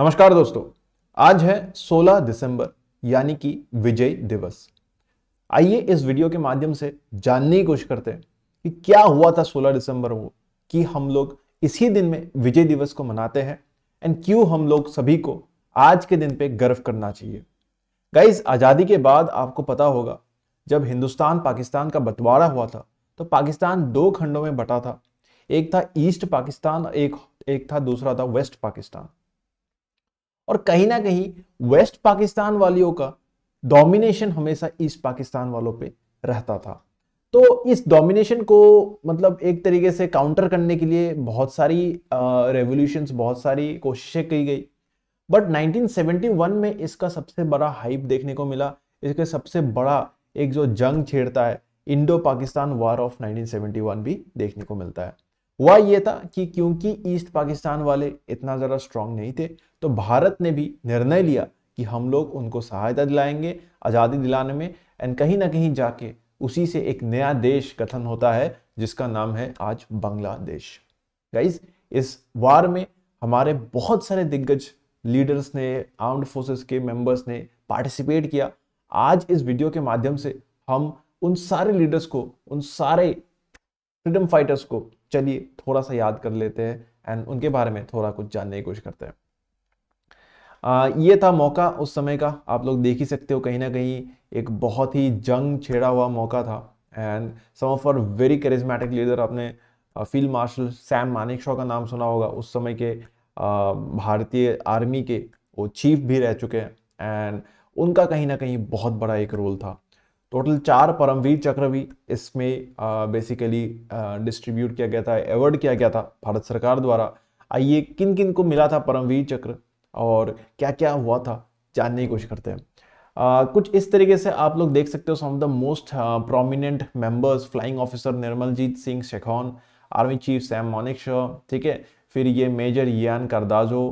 नमस्कार दोस्तों आज है 16 दिसंबर यानी कि विजय दिवस आइए इस वीडियो के माध्यम से जानने की कोशिश करते हैं कि क्या हुआ था 16 दिसंबर को कि हम लोग इसी दिन में विजय दिवस को मनाते हैं एंड क्यों हम लोग सभी को आज के दिन पे गर्व करना चाहिए गाइस आज़ादी के बाद आपको पता होगा जब हिंदुस्तान पाकिस्तान का बंटवारा हुआ था तो पाकिस्तान दो खंडों में बटा था एक था ईस्ट पाकिस्तान एक एक था दूसरा था वेस्ट पाकिस्तान और कहीं ना कहीं वेस्ट पाकिस्तान वालियों का डोमिनेशन हमेशा ईस्ट पाकिस्तान वालों पे रहता था तो इस डोमिनेशन को मतलब एक तरीके से काउंटर करने के लिए बहुत सारी रेवोल्यूशन बहुत सारी कोशिशें की गई बट 1971 में इसका सबसे बड़ा हाइप देखने को मिला इसके सबसे बड़ा एक जो जंग छेड़ता है इंडो पाकिस्तान वार ऑफ 1971 भी देखने को मिलता है हुआ ये था कि क्योंकि ईस्ट पाकिस्तान वाले इतना ज़्यादा स्ट्रांग नहीं थे तो भारत ने भी निर्णय लिया कि हम लोग उनको सहायता दिलाएंगे आज़ादी दिलाने में एंड कहीं ना कहीं जाके उसी से एक नया देश गठन होता है जिसका नाम है आज बांग्लादेश गाइज इस वार में हमारे बहुत सारे दिग्गज लीडर्स ने आर्म्ड फोर्सेस के मेंबर्स ने पार्टिसिपेट किया आज इस वीडियो के माध्यम से हम उन सारे लीडर्स को उन सारे फ्रीडम फाइटर्स को चलिए थोड़ा सा याद कर लेते हैं एंड उनके बारे में थोड़ा कुछ जानने की कोशिश करते हैं आ, ये था मौका उस समय का आप लोग देख ही सकते हो कहीं ना कहीं एक बहुत ही जंग छेड़ा हुआ मौका था and some of our very charismatic leader आपने field marshal Sam Manekshaw का नाम सुना होगा उस समय के भारतीय आर्मी के वो चीफ भी रह चुके हैं एंड उनका कहीं ना कहीं बहुत बड़ा एक रोल था टोटल चार परमवीर चक्र भी इसमें बेसिकली डिस्ट्रीब्यूट किया गया था अवॉर्ड किया गया था भारत सरकार द्वारा आइए किन किन को मिला था परमवीर चक्र और क्या क्या हुआ था जानने की कोशिश करते हैं आ, कुछ इस तरीके से आप लोग देख सकते हो some of the most prominent members flying officer Nirmaljit Singh Sekhon army chief Sam Manek ठीक है फिर ये मेजर यान करदाजो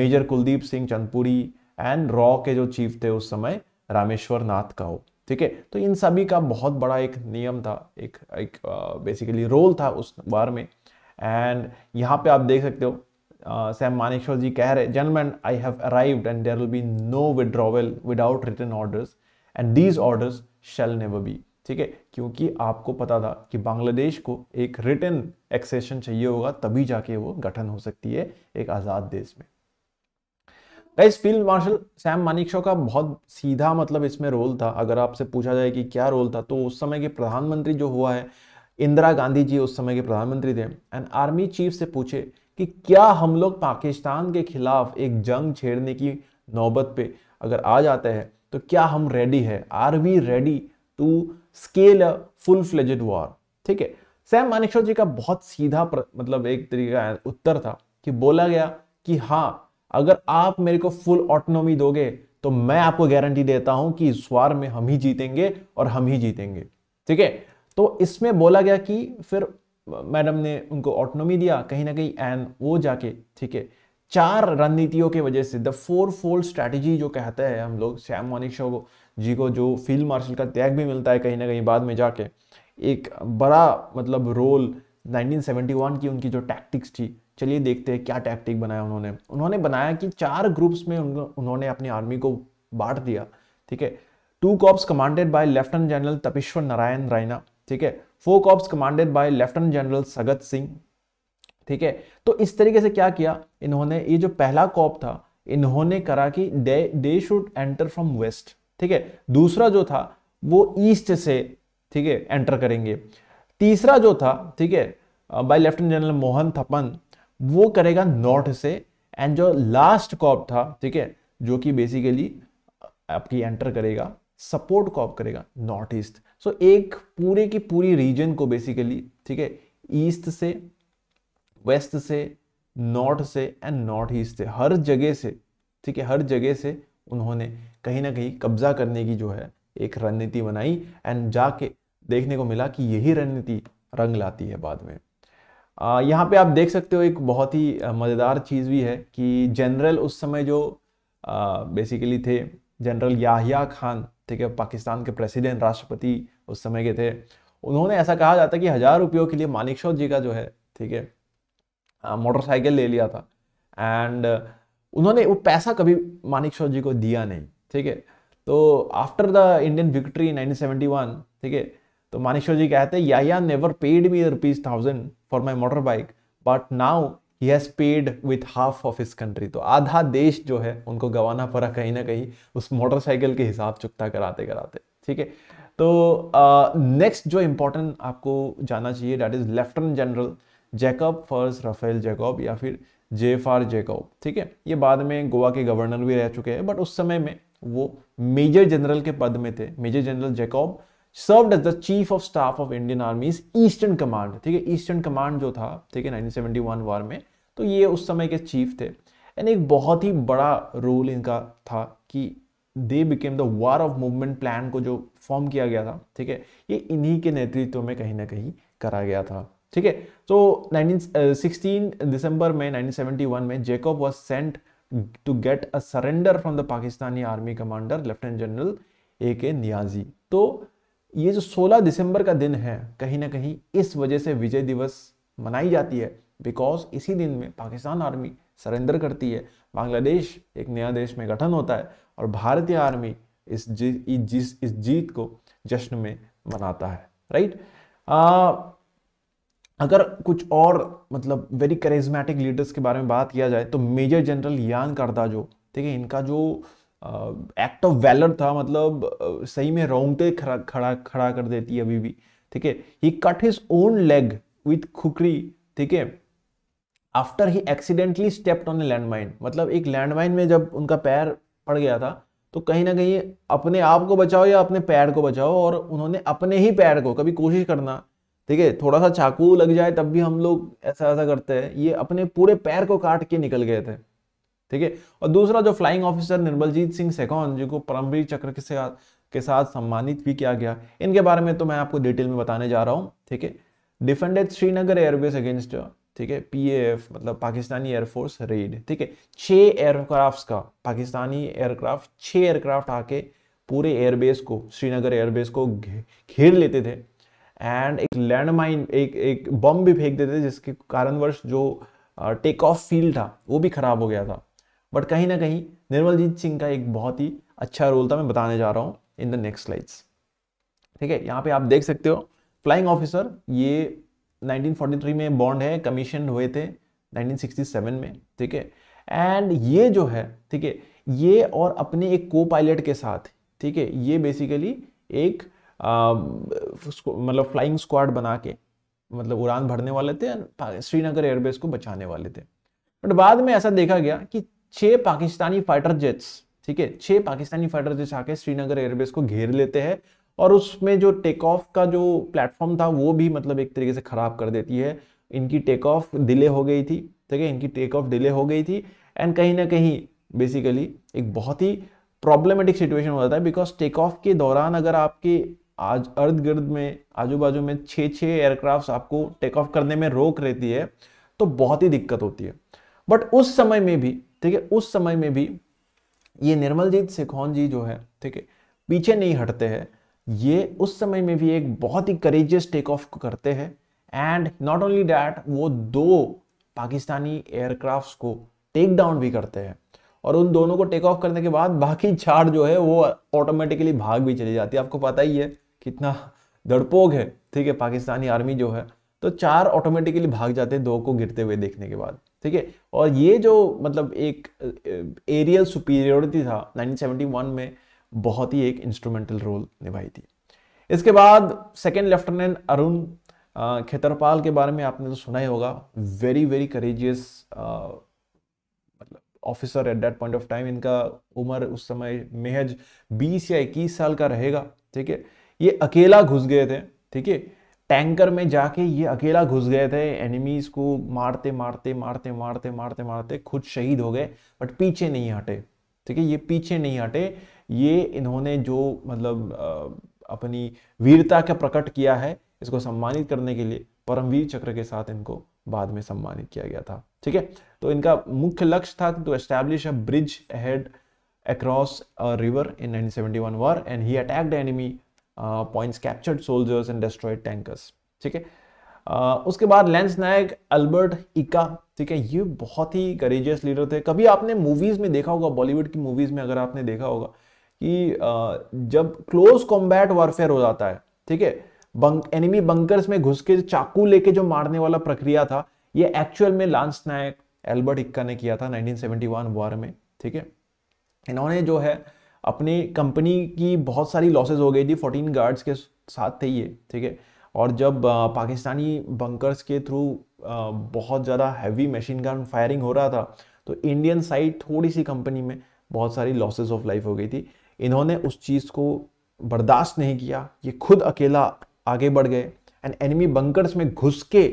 मेजर कुलदीप सिंह चंदपुरी एंड रॉ के जो चीफ थे उस समय रामेश्वर नाथ काओ ठीक है तो इन सभी का बहुत बड़ा एक नियम था एक एक बेसिकली रोल था उस बार में एंड यहाँ पे आप देख सकते हो सैम मानेश्वर जी कह रहे जनमैन I have arrived and there will be no withdrawal without written orders and these orders shall never be ठीक है क्योंकि आपको पता था कि बांग्लादेश को एक रिटर्न एक्सेशन चाहिए होगा तभी जाके वो गठन हो सकती है एक आज़ाद देश में guys field marshal Sam Manekshaw का बहुत सीधा मतलब इसमें रोल था अगर आपसे पूछा जाए कि क्या रोल था तो उस समय के प्रधानमंत्री जो हुआ है इंदिरा गांधी जी उस समय के प्रधानमंत्री थे एंड आर्मी चीफ से पूछे कि क्या हम लोग पाकिस्तान के खिलाफ एक जंग छेड़ने की नौबत पे अगर आ जाते हैं तो क्या हम रेडी है are we ready to scale a full fledged war ठीक है सैम मानिकशॉ जी का बहुत सीधा मतलब एक तरीका उत्तर था कि बोला गया कि हाँ अगर आप मेरे को फुल ऑटोनोमी दोगे तो मैं आपको गारंटी देता हूं कि इस वार में हम ही जीतेंगे और हम ही जीतेंगे ठीक है तो इसमें बोला गया कि फिर मैडम ने उनको ऑटोनोमी दिया कहीं ना कहीं एंड वो जाके ठीक है चार रणनीतियों की वजह से द फोर फोल्ड स्ट्रैटेजी जो कहते हैं हम लोग श्याम मोनिक शो को जी को जो फील्ड मार्शल का त्याग भी मिलता है कहीं ना कहीं बाद में जाके एक बड़ा मतलब रोल 1971 की उनकी जो टैक्टिक्स थी चलिए देखते हैं क्या टैक्टिक बनाया उन्होंने उन्होंने बनाया कि चार ग्रुप्स में उन्होंने अपनी आर्मी को बांट दिया ठीक है two corps commanded by lieutenant general Tapeshwar Narayan Raina ठीक है four corps commanded by lieutenant general Sagat Singh ठीक है तो इस तरीके से क्या किया इन्होंने ये जो पहला कॉप था इन्होंने करा कि they they should enter from west ठीक है दूसरा जो था वो ईस्ट से ठीक है एंटर करेंगे तीसरा जो था ठीक है by lieutenant general Mohan Thapan वो करेगा नॉर्थ से एंड जो लास्ट कॉप था ठीक है जो कि बेसिकली आपकी एंटर करेगा सपोर्ट कॉप करेगा नॉर्थ ईस्ट सो एक पूरे की पूरी रीजन को बेसिकली ठीक है ईस्ट से वेस्ट से नॉर्थ से एंड नॉर्थ ईस्ट से हर जगह से ठीक है हर जगह से उन्होंने कहीं ना कहीं कब्जा करने की जो है एक रणनीति बनाई एंड जाके देखने को मिला कि यही रणनीति रंग लाती है बाद में यहाँ पे आप देख सकते हो एक बहुत ही मज़ेदार चीज़ भी है कि जनरल उस समय जो बेसिकली थे जनरल याहिया खान ठीक है पाकिस्तान के प्रेसिडेंट राष्ट्रपति उस समय के थे उन्होंने ऐसा कहा जाता कि हज़ार रुपयों के लिए मानिक शॉ जी का जो है ठीक है मोटरसाइकिल ले लिया था एंड उन्होंने वो पैसा कभी मानिक शॉ जी को दिया नहीं ठीक है तो आफ्टर द इंडियन विक्ट्री 1971 ठीक है तो मानेश्वर जी कहते हैं Yahya never paid me rupees thousand for my motorbike but now he has paid with half of his country तो आधा देश जो है उनको गंवाना पड़ा कहीं ना कहीं उस मोटरसाइकिल के हिसाब चुकता कराते कराते ठीक है तो नेक्स्ट uh, जो इम्पोर्टेंट आपको जाना चाहिए that is lieutenant general Jacob Farj Rafael Jacob या फिर जे फार जैकॉब ठीक है ये बाद में गोवा के गवर्नर भी रह चुके हैं बट उस समय में वो मेजर जनरल के पद में थे major general Jacob served as the chief of staff of Indian is eastern command ठीक है ईस्टर्न कमांड जो था ठीक है 1971 वार में तो ये उस समय के चीफ थे एंड एक बहुत ही बड़ा रोल इनका था कि they became the war of movement plan को जो फॉर्म किया गया था ठीक है ये इन्हीं के नेतृत्व में कहीं ना कहीं करा गया था ठीक है uh, तो नाइनटीन सिक्सटीन दिसंबर में 1971 में Jacob was sent to get a surrender from the Pakistani army commander lieutenant general A K Niazi तो ये जो 16 दिसंबर का दिन है कहीं ना कहीं इस वजह से विजय दिवस मनाई जाती है बिकॉज इसी दिन में पाकिस्तान आर्मी सरेंडर करती है बांग्लादेश एक नया देश में गठन होता है और भारतीय आर्मी इस जी जिस इस जीत को जश्न में मनाता है राइट आ, अगर कुछ और मतलब वेरी करिज्मेटिक लीडर्स के बारे में बात किया जाए तो मेजर जनरल यान करदा जो ठीक है इनका जो एक्ट ऑफ वैलर था मतलब सही में रोंगटे खड़ा खड़ा खड़ा कर देती है अभी भी ठीक है he cut his own leg with khukri ठीक है after he accidentally stepped on a landmine मतलब एक लैंडमाइन में जब उनका पैर पड़ गया था तो कहीं ना कहीं अपने आप को बचाओ या अपने पैर को बचाओ और उन्होंने अपने ही पैर को कभी कोशिश करना ठीक है थोड़ा सा चाकू लग जाए तब भी हम लोग ऐसा ऐसा करते हैं ये अपने पूरे पैर को काट के निकल गए थे ठीक है और दूसरा जो फ्लाइंग ऑफिसर निर्मलजीत सिंह सेकौन जी को परमवीर चक्र के साथ के साथ सम्मानित भी किया गया इनके बारे में तो मैं आपको डिटेल में बताने जा रहा हूँ ठीक है डिफेंडेड श्रीनगर एयरवेज अगेंस्ट ठीक है पी एफ मतलब पाकिस्तानी एयरफोर्स रेड ठीक है छः एयरक्राफ्ट का पाकिस्तानी एयरक्राफ्ट छः एयरक्राफ्ट आके पूरे एयरबेस को श्रीनगर एयरबेस को घेर लेते थे एंड एक लैंडमाइन एक एक बम भी फेंक देते थे जिसके कारणवश जो टेक ऑफ फील्ड था वो भी खराब हो गया था बट कहीं ना कहीं निर्मलजीत सिंह का एक बहुत ही अच्छा रोल था मैं बताने जा रहा हूँ इन द नेक्स्ट स्लाइड्स ठीक है यहाँ पे आप देख सकते हो फ्लाइंग ऑफिसर ये 1943 में बॉन्ड है कमीशन हुए थे 1967 में ठीक है एंड ये जो है ठीक है ये और अपने एक को पायलट के साथ ठीक है ये बेसिकली एक मतलब फ्लाइंग स्क्वाड बना के मतलब उड़ान भरने वाले थे श्रीनगर एयरबेस को बचाने वाले थे बट बाद में ऐसा देखा गया कि छह पाकिस्तानी फाइटर जेट्स ठीक है छह पाकिस्तानी फाइटर जेट्स आके श्रीनगर एयरबेस को घेर लेते हैं और उसमें जो टेक ऑफ का जो प्लेटफॉर्म था वो भी मतलब एक तरीके से खराब कर देती है इनकी टेक ऑफ डिले हो गई थी ठीक है इनकी टेक ऑफ डिले हो गई थी एंड कहीं ना कहीं बेसिकली एक बहुत ही प्रॉब्लमेटिक सिचुएशन हो जाता है बिकॉज टेक ऑफ के दौरान अगर आपके आज अर्ध गिर्द में आजू बाजू में छः छः एयरक्राफ्ट आपको टेक ऑफ करने में रोक रहती है तो बहुत ही दिक्कत होती है बट उस समय में भी ठीक है उस समय में भी ये निर्मलजीत सिखौन जी जो है ठीक है पीछे नहीं हटते हैं ये उस समय में भी एक बहुत ही करेजियस टेक ऑफ करते हैं एंड नॉट ओनली डैट वो दो पाकिस्तानी एयरक्राफ्ट को टेक डाउन भी करते हैं और उन दोनों को टेक ऑफ करने के बाद बाकी चार जो है वो ऑटोमेटिकली भाग भी चली जाती है आपको पता ही है कितना दड़पोग है ठीक है पाकिस्तानी आर्मी जो है तो चार ऑटोमेटिकली भाग जाते हैं दो को गिरते हुए देखने के बाद ठीक है और ये जो मतलब एक एरियल सुपीरियोरिटी था 1971 में बहुत ही एक इंस्ट्रूमेंटल रोल निभाई थी इसके बाद सेकेंड लेफ्टिनेंट अरुण खेतरपाल के बारे में आपने तो सुना ही होगा वेरी वेरी करेजियस मतलब officer at that point of time इनका उम्र उस समय महज 20 या 21 साल का रहेगा ठीक है ये अकेला घुस गए थे ठीक है टैंकर में जाके ये अकेला घुस गए थे एनिमीज को मारते मारते मारते मारते मारते मारते खुद शहीद हो गए बट पीछे नहीं हटे ठीक है ये पीछे नहीं हटे ये इन्होंने जो मतलब अपनी वीरता का प्रकट किया है इसको सम्मानित करने के लिए परमवीर चक्र के साथ इनको बाद में सम्मानित किया गया था ठीक है तो इनका मुख्य लक्ष्य था to establish a bridgehead across a river in 1971 war and he attacked the points captured soldiers and destroyed tankers ठीक है uh, उसके बाद लेंस नायक अल्बर्ट इका ठीक है ये बहुत ही करेजियस लीडर थे कभी आपने मूवीज़ में देखा होगा बॉलीवुड की मूवीज़ में अगर आपने देखा होगा कि uh, जब क्लोज कॉम्बैट वॉरफेयर हो जाता है ठीक है बंक एनिमी बंकर्स में घुस के चाकू लेके जो मारने वाला प्रक्रिया था ये एक्चुअल में लांस नायक एल्बर्ट इक्का ने किया था 1971 वॉर में ठीक है इन्होंने जो है अपने कंपनी की बहुत सारी लॉसेज हो गई थी फोर्टीन गार्ड्स के साथ थे ये ठीक है और जब पाकिस्तानी बंकर्स के थ्रू बहुत ज़्यादा हैवी मशीन गन फायरिंग हो रहा था तो इंडियन साइड थोड़ी सी कंपनी में बहुत सारी लॉसेज ऑफ लाइफ हो गई थी इन्होंने उस चीज़ को बर्दाश्त नहीं किया ये खुद अकेला आगे बढ़ गए एंड एनिमी बंकर्स में घुस के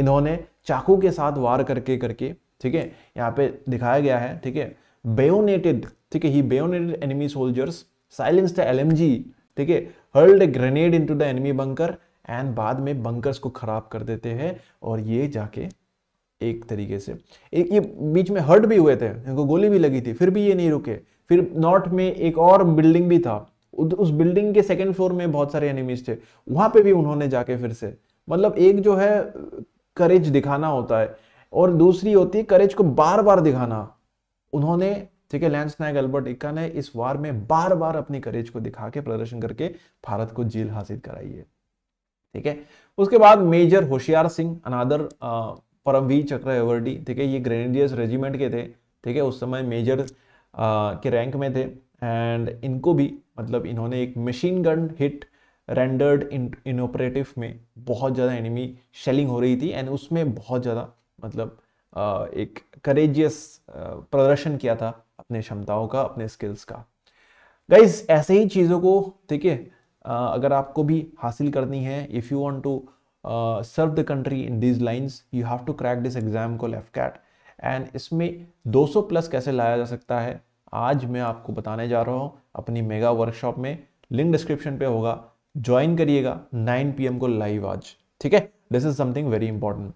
इन्होंने चाकू के साथ वार करके करके ठीक है यहाँ पे दिखाया गया है ठीक है बेयोनेटेड ठीक है he bayoneted enemy soldiers silence the L ठीक है hurled grenade into the enemy bunker and बाद में बंकर्स को खराब कर देते हैं और ये जाके एक तरीके से एक ये बीच में हर्ट भी हुए थे इनको गोली भी लगी थी फिर भी ये नहीं रुके फिर नॉर्थ में एक और बिल्डिंग भी था उस बिल्डिंग के सेकेंड फ्लोर में बहुत सारे एनिमीज थे वहां पे भी उन्होंने जाके फिर से मतलब एक जो है करेज दिखाना होता है और दूसरी होती है करेज को बार बार दिखाना उन्होंने ठीक है लैंस नायक अल्बर्ट इक्का ने इस वार में बार बार अपनी करेज को दिखा के प्रदर्शन करके भारत को जेल हासिल कराई है ठीक है उसके बाद मेजर होशियार सिंह अनादर परमवीर चक्र एवर्डी ठीक है ये ग्रेनेडियर्स रेजिमेंट के थे ठीक है उस समय मेजर आ, के रैंक में थे एंड इनको भी मतलब इन्होंने एक machine gun hit rendered inoperative में बहुत ज़्यादा एनिमी शेलिंग हो रही थी एंड उसमें बहुत ज़्यादा मतलब आ, एक करेजियस प्रदर्शन किया था अपने क्षमताओं का अपने स्किल्स का गाइज ऐसे ही चीज़ों को ठीक है अगर आपको भी हासिल करनी है if you want to serve the country in these lines you have to crack this exam को लेफ्ट कैट एंड इसमें 200 प्लस कैसे लाया जा सकता है आज मैं आपको बताने जा रहा हूँ अपनी मेगा वर्कशॉप में लिंक डिस्क्रिप्शन पे होगा ज्वाइन करिएगा 9 पीएम को लाइव आज ठीक है this is something very important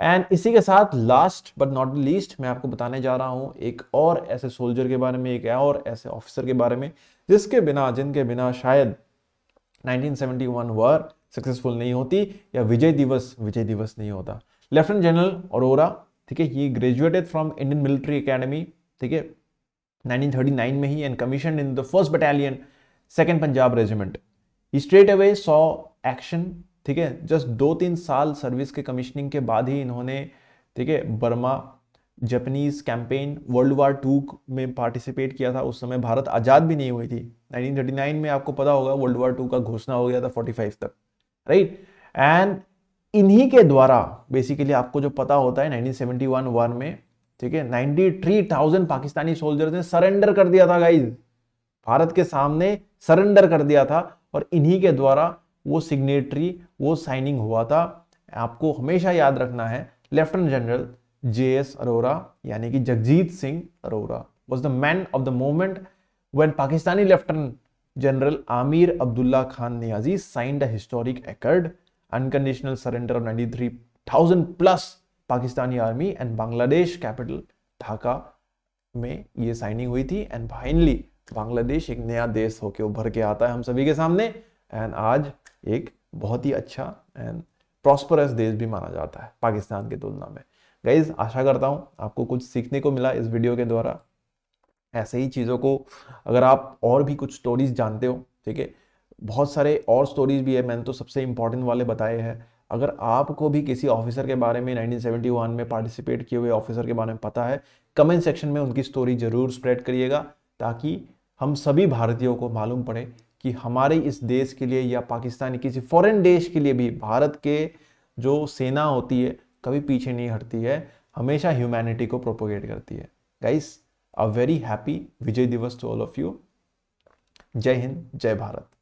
and इसी के साथ लास्ट बट नॉट लीस्ट मैं आपको बताने जा रहा हूँ एक और ऐसे सोल्जर के बारे में एक और ऐसे ऑफिसर के बारे में जिसके बिना जिनके बिना शायद 1971 वॉर सक्सेसफुल नहीं होती या विजय दिवस विजय दिवस नहीं होता लेफ्टिनेंट जनरल अरोरा ठीक है ये graduated from Indian military academy ठीक है 1939 में ही and commission in the first battalion second Punjab regiment straight away saw action ठीक है जस्ट दो तीन साल सर्विस के कमिश्निंग के बाद ही इन्होंने ठीक है Burma Japanese campaign world war two में पार्टिसिपेट किया था उस समय भारत आज़ाद भी नहीं हुई थी 1939 में आपको पता होगा वर्ल्ड वार टू का घोषणा हो गया था 45 तक राइट एंड इन्हीं के द्वारा बेसिकली आपको जो पता होता है 1971 वन में ठीक है 93,000 पाकिस्तानी सोल्जर्स ने सरेंडर कर दिया था गाइज भारत के सामने सरेंडर कर दिया था और इन्हीं के द्वारा वो सिग्नेटरी वो साइनिंग हुआ था आपको हमेशा याद रखना है lieutenant general J S Arora यानी कि Jagjit Singh Arora was the man of the moment when Pakistani lieutenant general Amir Abdullah Khan Niazi signed a historic accord unconditional surrender of three thousand plus Pakistani army and Bangladesh capital Dhaka में ये साइनिंग हुई थी एंड फाइनली बांग्लादेश एक नया देश होकर उभर के आता है हम सभी के सामने एंड आज एक बहुत ही अच्छा एंड प्रॉस्परस देश भी माना जाता है पाकिस्तान की तुलना में गाइज आशा करता हूँ आपको कुछ सीखने को मिला इस वीडियो के द्वारा ऐसे ही चीज़ों को अगर आप और भी कुछ स्टोरीज जानते हो ठीक है बहुत सारे और स्टोरीज भी है मैंने तो सबसे इंपॉर्टेंट वाले बताए हैं अगर आपको भी किसी ऑफिसर के बारे में 1971 में पार्टिसिपेट किए हुए ऑफिसर के बारे में पता है कमेंट सेक्शन में उनकी स्टोरी ज़रूर स्प्रेड करिएगा ताकि हम सभी भारतीयों को मालूम पड़े कि हमारे इस देश के लिए या पाकिस्तानी किसी फॉरेन देश के लिए भी भारत के जो सेना होती है कभी पीछे नहीं हटती है हमेशा ह्यूमैनिटी को प्रोपोगेट करती है guys a very happy Vijay Diwas to all of you जय हिंद जय भारत